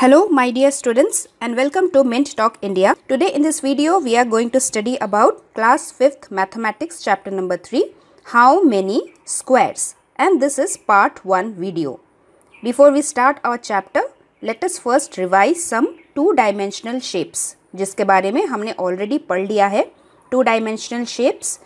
Hello my dear students and welcome to Mint Talk India. Today in this video we are going to study about class 5th mathematics chapter number 3 how many squares and this is part 1 video. Before we start our chapter let us first revise some two dimensional shapes जिसके बारे में हमने already पढ़ two dimensional shapes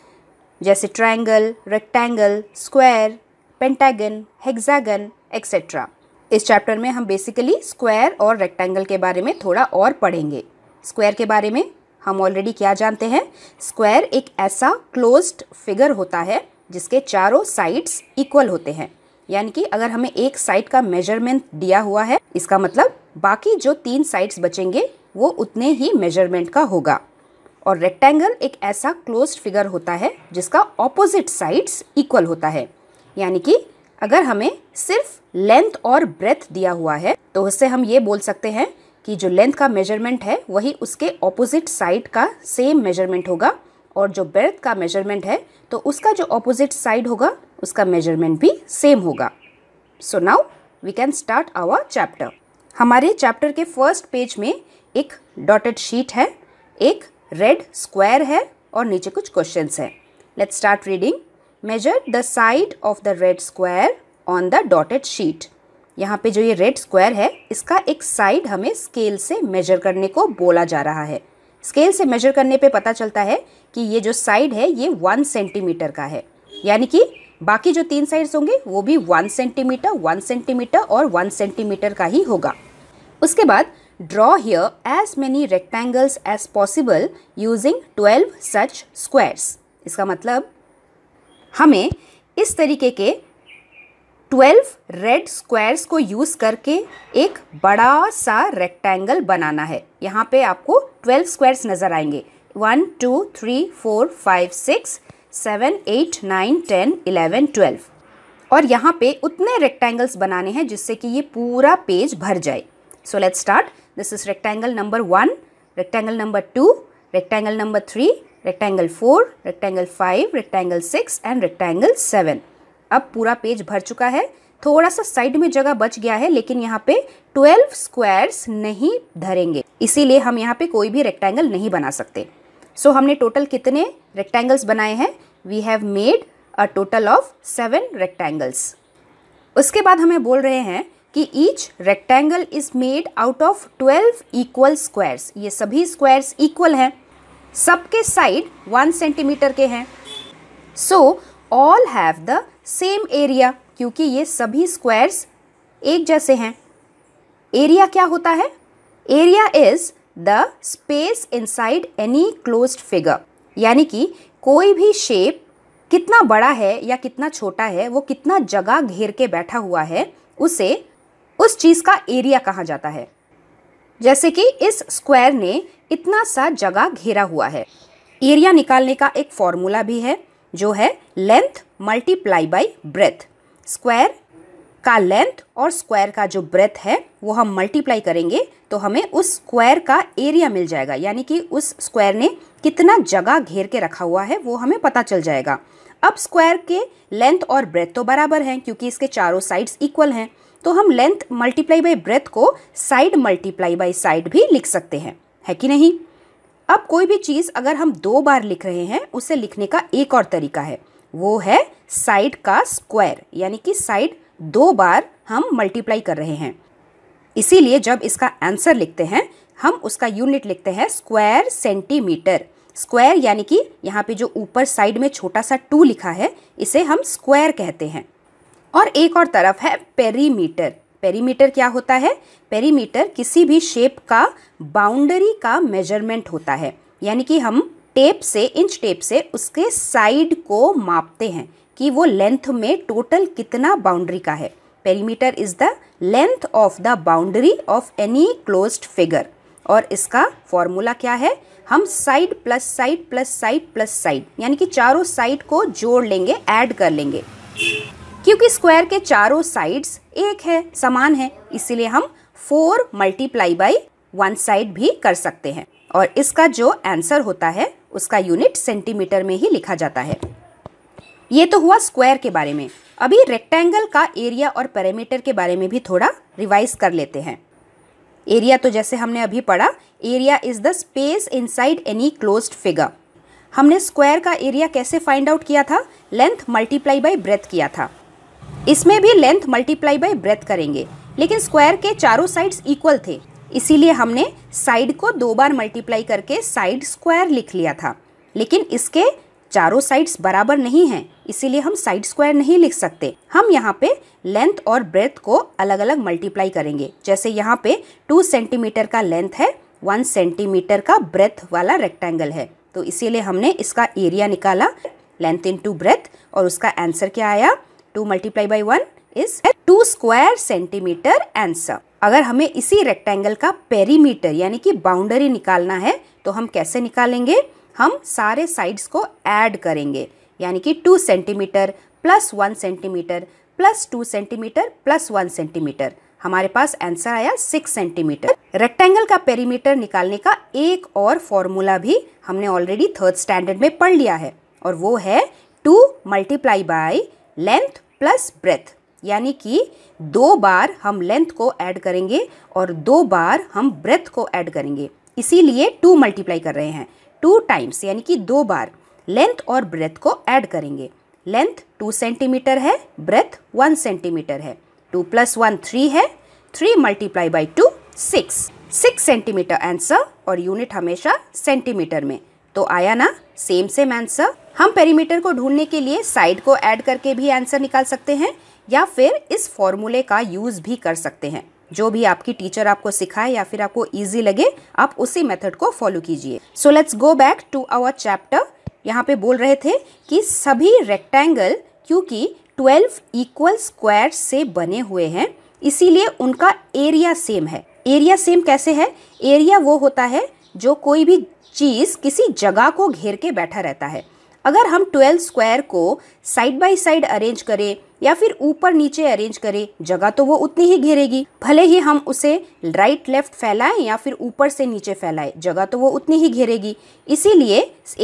जैसे triangle, rectangle, square, pentagon, hexagon etc. इस chapter में हम basically square और रेक्टेंगल के बारे में थोड़ा और पढ़ेंगे स्क्वायर के बारे में हम ऑलरेडी क्या जानते हैं स्क्वायर एक ऐसा क्लोज्ड फिगर होता है जिसके चारों साइड्स इक्वल होते हैं यानी कि अगर हमें एक साइड का मेजरमेंट दिया हुआ है इसका मतलब बाकी जो तीन साइड्स बचेंगे वो उतने ही मेजरमेंट का होगा और रेक्टेंगल एक ऐसा क्लोज्ड फिगर होता है जिसका ऑपोजिट साइड्स इक्वल होता है यानी कि अगर हमें सिर्फ लेंथ और ब्रेथ दिया हुआ है तो उससे हम ये बोल सकते हैं कि जो लेंथ का मेजरमेंट है वही उसके ऑपोजिट साइड का सेम मेजरमेंट होगा और जो ब्रेथ का मेजरमेंट है तो उसका जो ऑपोजिट साइड होगा उसका मेजरमेंट भी सेम होगा so now we can start our chapter हमारे चैप्टर के फर्स्ट पेज में एक डॉटेड शीट है एक रेड स्क्वायर है और नीचे कुछ क्वेश्चंस हैं let's start reading measure the side of the red square on the dotted sheet यहाँ पे जो ये रेड स्क्वायर है इसका एक साइड हमें स्केल से मेजर करने को बोला जा रहा है स्केल से मेजर करने पे पता चलता है कि ये जो साइड है ये वन सेंटीमीटर का है यानी कि बाकी जो तीन साइड्स होंगे वो भी वन सेंटीमीटर वन सेंटीमीटर और वन सेंटीमीटर का ही होगा उसके बाद draw here as many rectangles as possible using twelve such squares इसका मतलब हमें इस तरीके के ट्वेल्व रेड स्क्वायर्स को यूज़ करके एक बड़ा सा रेक्टेंगल बनाना है यहाँ पे आपको ट्वेल्व स्क्वायर्स नज़र आएंगे one two three four five six seven eight nine ten eleven twelve और यहाँ पे उतने रेक्टेंगल्स बनाने हैं जिससे कि ये पूरा पेज भर जाए so let's start this is rectangle number one rectangle number two rectangle number three rectangle four rectangle five rectangle six and rectangle seven अब पूरा पेज भर चुका है थोड़ा सा साइड में जगह बच गया है लेकिन यहाँ पे ट्वेल्व स्क्वायर्स नहीं धरेंगे इसीलिए हम यहाँ पे कोई भी रेक्टेंगल नहीं बना सकते सो so, हमने टोटल कितने रेक्टेंगल्स बनाए हैं we have made a total of seven rectangles उसके बाद हमें बोल रहे हैं कि each rectangle is made out of twelve equal squares ये सभी स्क्वायर्स इक्वल हैं सबके साइड वन सेंटीमीटर के हैं so all have the same area क्योंकि ये सभी स्क्वायर्स एक जैसे हैं एरिया क्या होता है area is the space inside any closed figure यानी कि कोई भी शेप कितना बड़ा है या कितना छोटा है वो कितना जगह घेर के बैठा हुआ है उसे उस चीज़ का एरिया कहा जाता है जैसे कि इस स्क्वायर ने इतना सा जगह घेरा हुआ है एरिया निकालने का एक फॉर्मूला भी है जो है length multiply by breadth square का लेंथ और स्क्वायर का जो ब्रेथ है वो हम मल्टीप्लाई करेंगे तो हमें उस स्क्वायर का एरिया मिल जाएगा यानी कि उस स्क्वायर ने कितना जगह घेर के रखा हुआ है वो हमें पता चल जाएगा अब स्क्वायर के लेंथ और ब्रेथ तो बराबर हैं क्योंकि इसके चारों साइड्स इक्वल हैं तो हम लेंथ मल्टीप्लाई बाई ब्रेथ को साइड मल्टीप्लाई बाई साइड भी लिख सकते हैं है कि नहीं अब कोई भी चीज़ अगर हम दो बार लिख रहे हैं उसे लिखने का एक और तरीका है वो है साइड का स्क्वायर यानी कि साइड दो बार हम मल्टीप्लाई कर रहे हैं इसीलिए जब इसका आंसर लिखते हैं हम उसका यूनिट लिखते हैं स्क्वायर सेंटीमीटर स्क्वायर यानी कि यहाँ पे जो ऊपर साइड में छोटा सा टू लिखा है इसे हम स्क्वायर कहते हैं और एक और तरफ है पेरीमीटर पेरीमीटर क्या होता है पेरीमीटर किसी भी शेप का बाउंड्री का मेजरमेंट होता है यानी कि हम टेप से इंच टेप से उसके साइड को मापते हैं कि वो लेंथ में टोटल कितना बाउंड्री का है perimeter is the length of the boundary of any close figure और इसका फॉर्मूला क्या है हम side plus side plus side plus side यानी कि चारों साइड को जोड़ लेंगे ऐड कर लेंगे क्योंकि स्क्वायर के चारों साइड्स एक है समान है इसीलिए हम four multiply by one side भी कर सकते हैं और इसका जो आंसर होता है उसका यूनिट सेंटीमीटर में ही लिखा जाता है ये तो हुआ स्क्वायर के बारे में अभी रेक्टेंगल का एरिया और पैरामीटर के बारे में भी थोड़ा रिवाइज कर लेते हैं एरिया तो जैसे हमने अभी पढ़ा area is the space inside any close figure हमने स्क्वायर का एरिया कैसे फाइंड आउट किया था लेंथ मल्टीप्लाई बाई ब्रेथ किया था इसमें भी लेंथ मल्टीप्लाई बाय ब्रेथ करेंगे लेकिन स्क्वायर के चारों साइड्स इक्वल थे इसीलिए हमने साइड को दो बार मल्टीप्लाई करके साइड स्क्वायर लिख लिया था लेकिन इसके चारों साइड्स बराबर नहीं हैं इसीलिए हम साइड स्क्वायर नहीं लिख सकते हम यहाँ पे लेंथ और ब्रेथ को अलग अलग मल्टीप्लाई करेंगे जैसे यहाँ पे टू सेंटीमीटर का लेंथ है वन सेंटीमीटर का ब्रेथ वाला रेक्टेंगल है तो इसीलिए हमने इसका एरिया निकाला लेंथ इन टू ब्रेथ और उसका आंसर क्या आया two multiply by one is two square centimetre answer अगर हमें इसी रेक्टेंगल का पेरीमीटर यानी कि बाउंड्री निकालना है तो हम कैसे निकालेंगे हम सारे साइड्स को ऐड करेंगे यानी कि two centimetre plus one centimetre plus two centimetre plus one centimetre हमारे पास आंसर आया सिक्स सेंटीमीटर रेक्टेंगल का पेरीमीटर निकालने का एक और फॉर्मूला भी हमने ऑलरेडी थर्ड स्टैंडर्ड में पढ़ लिया है और वो है two multiply by length plus breadth यानी कि दो बार हम लेंथ को ऐड करेंगे और दो बार हम ब्रेथ को ऐड करेंगे इसीलिए टू मल्टीप्लाई कर रहे हैं टू टाइम्स यानी कि दो बार लेंथ और ब्रेथ को ऐड करेंगे लेंथ टू सेंटीमीटर है ब्रेथ वन सेंटीमीटर है टू प्लस वन थ्री है three multiply by two six six centimetre answer और यूनिट हमेशा सेंटीमीटर में तो आया ना सेम सेम आंसर हम पेरीमीटर को ढूंढने के लिए साइड को ऐड करके भी आंसर निकाल सकते हैं या फिर इस फॉर्मूले का यूज़ भी कर सकते हैं जो भी आपकी टीचर आपको सिखाए या फिर आपको ईजी लगे आप उसी मेथड को फॉलो कीजिए so let's go back to our chapter यहाँ पे बोल रहे थे कि सभी रेक्टेंगल क्योंकि 12 इक्वल स्क्वायर से बने हुए हैं इसीलिए उनका एरिया सेम है एरिया सेम कैसे है एरिया वो होता है जो कोई भी चीज़ किसी जगह को घेर के बैठा रहता है अगर हम 12 स्क्वायर को साइड बाय साइड अरेंज करें या फिर ऊपर नीचे अरेंज करें जगह तो वो उतनी ही घेरेगी भले ही हम उसे राइट लेफ्ट फैलाएं या फिर ऊपर से नीचे फैलाएं जगह तो वो उतनी ही घेरेगी इसीलिए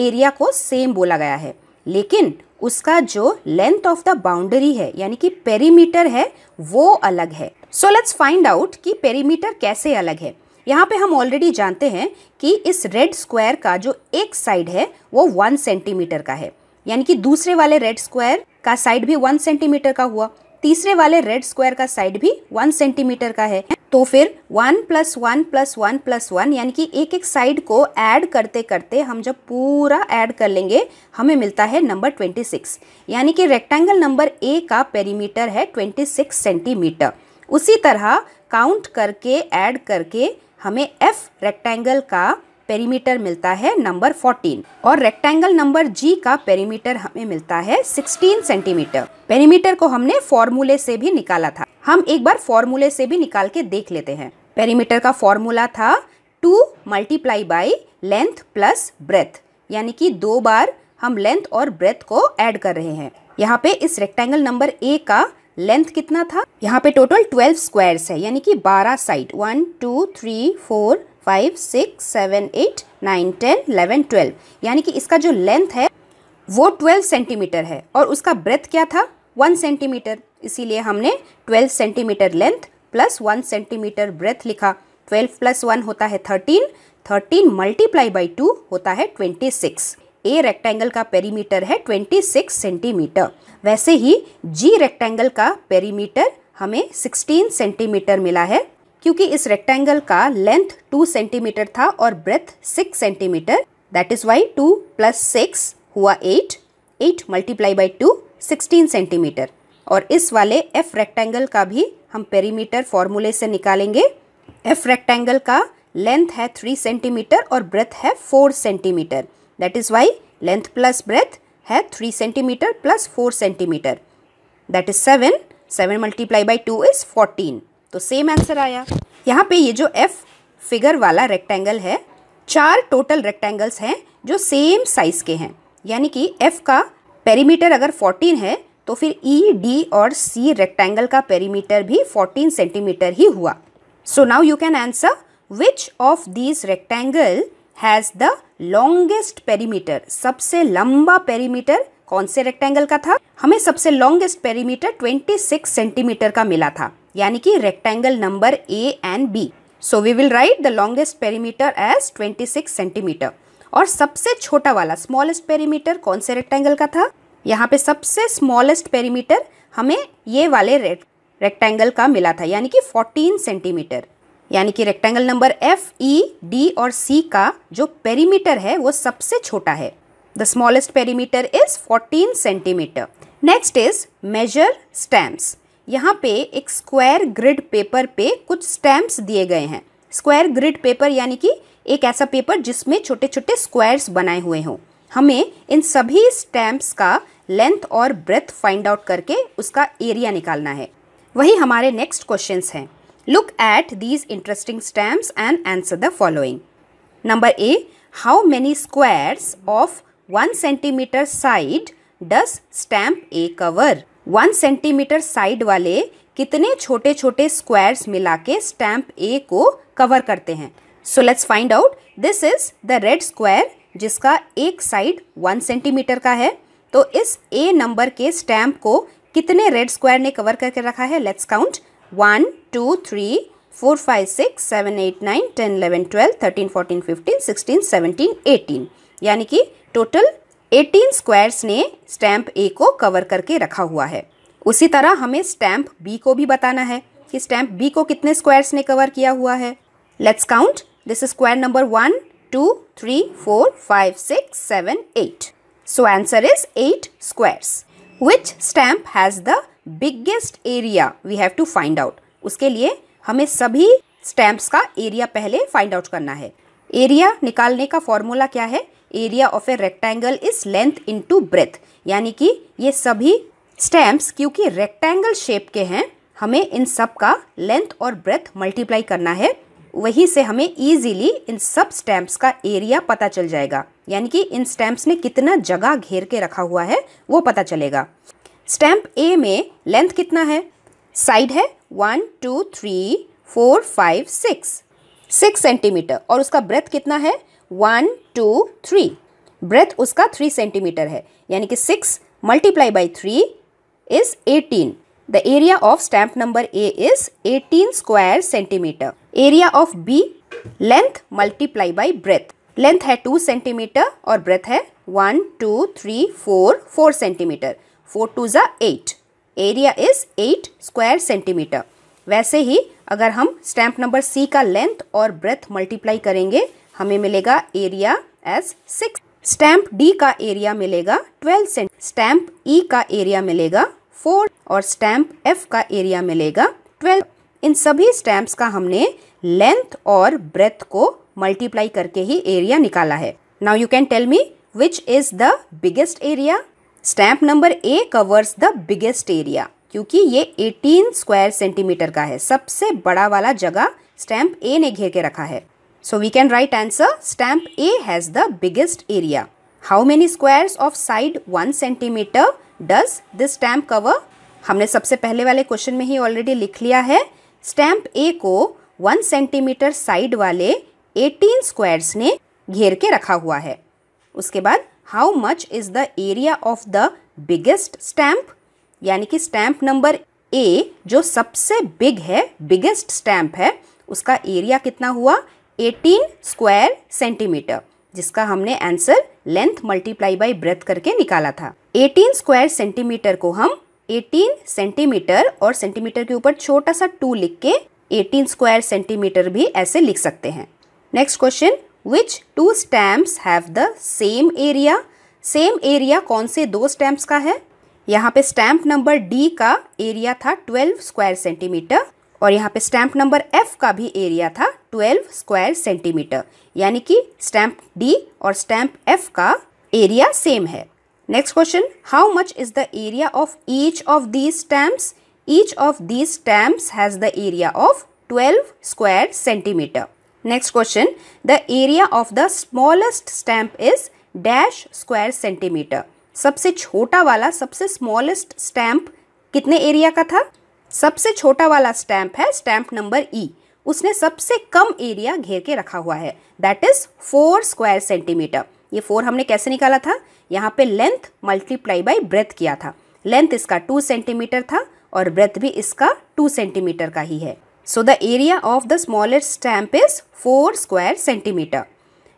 एरिया को सेम बोला गया है लेकिन उसका जो लेंथ ऑफ द बाउंड्री है यानी कि पेरीमीटर है वो अलग है सो लेट्स फाइंड आउट कि पेरीमीटर कैसे अलग है यहाँ पे हम ऑलरेडी जानते हैं कि इस रेड स्क्वायर का जो एक साइड है वो वन सेंटीमीटर का है यानी कि दूसरे वाले रेड स्क्वायर का साइड भी वन सेंटीमीटर का हुआ तीसरे वाले रेड स्क्वायर का साइड भी वन सेंटीमीटर का है तो फिर one plus one plus one plus one यानी कि एक एक साइड को ऐड करते करते हम जब पूरा ऐड कर लेंगे हमें मिलता है नंबर ट्वेंटी सिक्स यानी कि रेक्टेंगल नंबर ए का पेरीमीटर है ट्वेंटी सिक्स सेंटीमीटर उसी तरह काउंट करके ऐड करके हमें एफ रेक्टेंगल का पेरीमीटर मिलता है नंबर 14 और रेक्टेंगल नंबर जी का पेरीमीटर हमें मिलता है 16 सेंटीमीटर पेरीमीटर को हमने फॉर्मूले से भी निकाला था हम एक बार फॉर्मूले से भी निकाल के देख लेते हैं पेरीमीटर का फॉर्मूला था two multiply by length plus breadth यानी कि दो बार हम लेंथ और ब्रेथ को ऐड कर रहे हैं यहाँ पे इस रेक्टेंगल नंबर ए का लेंथ कितना था यहाँ पे टोटल ट्वेल्व स्क्वायर्स है यानी कि बारह side one two three four five six seven eight nine ten eleven twelve यानी कि इसका जो लेंथ है वो ट्वेल्व सेंटीमीटर है और उसका ब्रेथ क्या था वन सेंटीमीटर इसीलिए हमने twelve centimetre length plus one centimetre breadth लिखा ट्वेल्व प्लस वन होता है thirteen thirteen multiply by two होता है ट्वेंटी सिक्स ए रेक्टेंगल का पेरीमीटर है 26 सेंटीमीटर वैसे ही जी रेक्टेंगल का पेरीमीटर हमें 16 सेंटीमीटर मिला है क्योंकि इस रेक्टेंगल का लेंथ 2 सेंटीमीटर था और breadth 6 centimetre that is why 2 plus six हुआ 8 8 multiply by two sixteen centimetre और इस वाले एफ रेक्टेंगल का भी हम पेरीमीटर फॉर्मूले से निकालेंगे एफ रेक्टेंगल का लेंथ है थ्री सेंटीमीटर और ब्रेथ है four centimetre That is why length plus breadth have 3 centimeter plus 4 centimeter. That is 7. 7 multiply by 2 is 14. तो सेम आंसर आया यहाँ पे ये जो F फिगर वाला रेक्टेंगल है चार टोटल रेक्टेंगल्स हैं जो सेम साइज़ के हैं यानी कि F का पेरीमीटर अगर 14 है तो फिर ई e, डी और सी रेक्टेंगल का पेरीमीटर भी 14 सेंटीमीटर ही हुआ so now you can answer which of these rectangle has the longest perimeter सबसे लंबा पेरीमीटर कौन से रेक्टेंगल का था हमें सबसे लॉन्गेस्ट पेरीमीटर 26 सेंटीमीटर का मिला था यानी कि rectangle number A and B so we will write the longest perimeter as 26 centimetre और सबसे छोटा वाला स्मॉलेस्ट पेरीमीटर कौन से रेक्टेंगल का था यहाँ पे सबसे स्मॉलेस्ट पेरीमीटर हमें ये वाले रेक्टेंगल का मिला था यानी कि 14 सेंटीमीटर यानी कि rectangle number F E D और सी का जो पेरीमीटर है वो सबसे छोटा है the smallest perimeter is 14 centimetre next is measure stamps यहाँ पे एक स्क्वायर ग्रिड पेपर पे कुछ स्टैम्प्स दिए गए हैं स्क्वायर ग्रिड पेपर यानी कि एक ऐसा पेपर जिसमें छोटे छोटे स्क्वायर्स बनाए हुए हों हमें इन सभी स्टैम्प्स का लेंथ और ब्रेथ फाइंड आउट करके उसका एरिया निकालना है वही हमारे नेक्स्ट क्वेश्चंस हैं Look at these interesting stamps and answer the following. Number A. How many squares of 1 centimeter side does stamp A cover? 1 centimeter side वाले कितने छोटे छोटे स्क्वायर्स मिला के स्टैम्प ए को कवर करते हैं so let's find out this is the red square जिसका एक साइड वन सेंटीमीटर का है तो इस ए नंबर के स्टैम्प को कितने रेड स्क्वायर ने कवर करके रखा है let's count one two three four five six seven eight nine ten eleven twelve thirteen fourteen fifteen sixteen seventeen eighteen यानी कि टोटल एटीन स्क्वायर्स ने स्टैम्प ए को कवर करके रखा हुआ है उसी तरह हमें स्टैम्प बी को भी बताना है कि स्टैम्प बी को कितने स्क्वायर्स ने कवर किया हुआ है let's count this square number one two three four five six seven eight so answer is eight squares which stamp has the biggest area we have to find out उसके लिए हमें सभी stamps का area पहले find out करना है area निकालने का फॉर्मूला क्या है area of a rectangle is length into breadth यानी कि ये सभी स्टैम्प्स क्योंकि रेक्टेंगल शेप के हैं हमें इन सब का लेंथ और ब्रेथ मल्टीप्लाई करना है वहीं से हमें इजीली इन सब स्टैम्प्स का एरिया पता चल जाएगा यानी कि इन स्टैम्प्स ने कितना जगह घेर के रखा हुआ है वो पता चलेगा स्टैम्प ए में लेंथ कितना है साइड है one two three four five six six centimetre और उसका ब्रेथ कितना है वन टू थ्री ब्रेथ उसका थ्री सेंटीमीटर है यानी कि six multiply by three is eighteen the area of stamp number A is eighteen square centimetre area of B length multiply by breadth length है two centimetre और breadth है one two three four four centimetre four two ज़ा eight area is eight square centimetre वैसे ही अगर हम stamp number C का length और ब्रेथ मल्टीप्लाई करेंगे हमें मिलेगा area as six stamp D का एरिया मिलेगा ट्वेल्व सेंट स्टैम्प ई का एरिया मिलेगा फोर और स्टैम्प एफ का एरिया मिलेगा ट्वेल्व इन सभी स्टैम्प्स का हमने लेंथ और ब्रेथ को मल्टीप्लाई करके ही एरिया निकाला है now you can tell me which is the biggest area stamp number A covers the biggest area क्योंकि ये 18 स्क्वायर सेंटीमीटर का है सबसे बड़ा वाला जगह स्टैम्प ए ने घेर के रखा है so we can write answer stamp A has the biggest area how many squares of side one centimetre does this stamp cover हमने सबसे पहले वाले क्वेश्चन में ही ऑलरेडी लिख लिया है स्टैम्प ए को वन सेंटीमीटर साइड वाले 18 स्क्वायर्स ने घेर के रखा हुआ है उसके बाद how much is the area of the biggest stamp यानी कि स्टैम्प नंबर ए जो सबसे बिग है बिगेस्ट स्टैम्प है उसका एरिया कितना हुआ 18 स्क्वायर सेंटीमीटर जिसका हमने answer length multiply by breadth करके निकाला था 18 स्क्वायर सेंटीमीटर को हम 18 सेंटीमीटर और सेंटीमीटर के ऊपर छोटा सा टू लिख के 18 स्क्वायर सेंटीमीटर भी ऐसे लिख सकते हैं next question which two stamps have the same area same area कौन से दो स्टैम्प्स का है यहाँ पे स्टैम्प नंबर डी का एरिया था 12 स्क्वायर सेंटीमीटर और यहाँ पे स्टैम्प नंबर एफ का भी एरिया था 12 स्क्वायर सेंटीमीटर यानी कि स्टैम्प डी और स्टैम्प एफ का एरिया सेम है next question how much is the area of each of these stamps each of these stamps has the area of 12 square centimetre Next question. The area of the smallest stamp is dash square centimetre सबसे छोटा वाला सबसे smallest stamp कितने area का था सबसे छोटा वाला स्टैम्प है स्टैम्प नंबर ई उसने सबसे कम एरिया घेर के रखा हुआ है that is four square centimetre ये फोर हमने कैसे निकाला था यहाँ पे लेंथ मल्टीप्लाई बाई ब्रेथ किया था लेंथ इसका टू सेंटीमीटर था और ब्रेथ भी इसका टू सेंटीमीटर का ही है So the area of the smaller stamp is 4 square centimeter.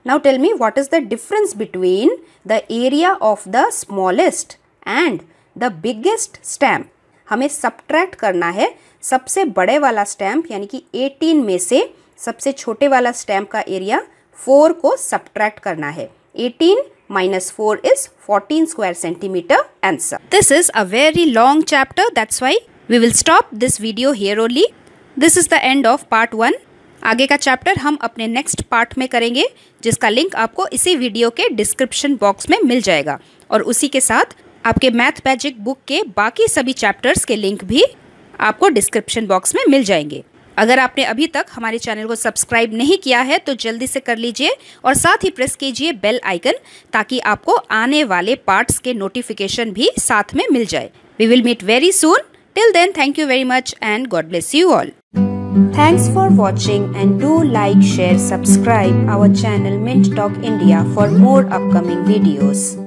Now tell me what is the difference between the area of the smallest and the biggest stamp. हमें subtract करना है सबसे बड़े वाला स्टैम्प यानी कि 18 में से सबसे छोटे वाला स्टैम्प का एरिया 4 को सब्ट्रैक्ट करना है 18 minus 4 is 14 square centimeter answer. This is a very long chapter that's why we will stop this video here only. This is the end of part one आगे का चैप्टर हम अपने next part में करेंगे जिसका link आपको इसी video के डिस्क्रिप्शन बॉक्स में मिल जाएगा और उसी के साथ आपके मैथ मैजिक बुक के बाकी सभी चैप्टर्स के लिंक भी आपको डिस्क्रिप्शन बॉक्स में मिल जाएंगे अगर आपने अभी तक हमारे चैनल को सब्सक्राइब नहीं किया है तो जल्दी से कर लीजिए और साथ ही प्रेस कीजिए बेल आइकन ताकि आपको आने वाले पार्ट्स के नोटिफिकेशन भी साथ में मिल जाए we will meet very soon till then thank you very much and God bless you all Thanks for watching and do like, share, subscribe our channel Mint Talk India for more upcoming videos.